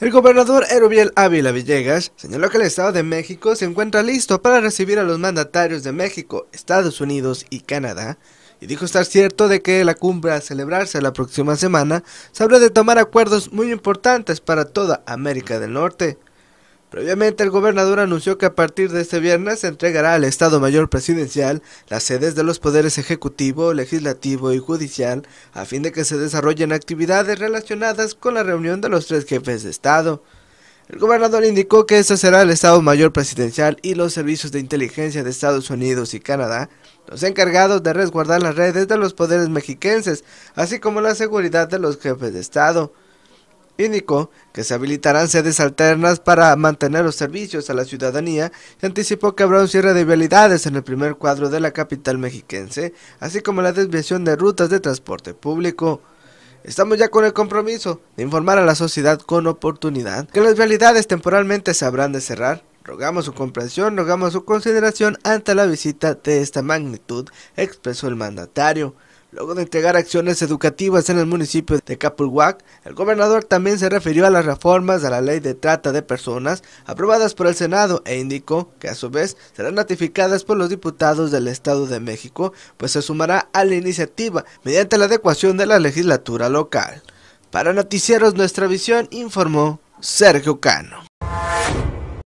El gobernador Erubiel Ávila Villegas señaló que el Estado de México se encuentra listo para recibir a los mandatarios de México, Estados Unidos y Canadá, y dijo estar cierto de que la cumbre a celebrarse la próxima semana sabrá de tomar acuerdos muy importantes para toda América del Norte. Previamente, el gobernador anunció que a partir de este viernes se entregará al Estado Mayor Presidencial las sedes de los poderes ejecutivo, legislativo y judicial, a fin de que se desarrollen actividades relacionadas con la reunión de los tres jefes de Estado. El gobernador indicó que este será el Estado Mayor Presidencial y los servicios de inteligencia de Estados Unidos y Canadá, los encargados de resguardar las redes de los poderes mexiquenses, así como la seguridad de los jefes de Estado indicó que se habilitarán sedes alternas para mantener los servicios a la ciudadanía y anticipó que habrá un cierre de vialidades en el primer cuadro de la capital mexiquense, así como la desviación de rutas de transporte público. Estamos ya con el compromiso de informar a la sociedad con oportunidad que las vialidades temporalmente se habrán de cerrar. Rogamos su comprensión, rogamos su consideración ante la visita de esta magnitud, expresó el mandatario. Luego de entregar acciones educativas en el municipio de Capulhuac, el gobernador también se refirió a las reformas a la ley de trata de personas aprobadas por el Senado e indicó que a su vez serán ratificadas por los diputados del Estado de México, pues se sumará a la iniciativa mediante la adecuación de la legislatura local. Para Noticieros Nuestra Visión informó Sergio Cano.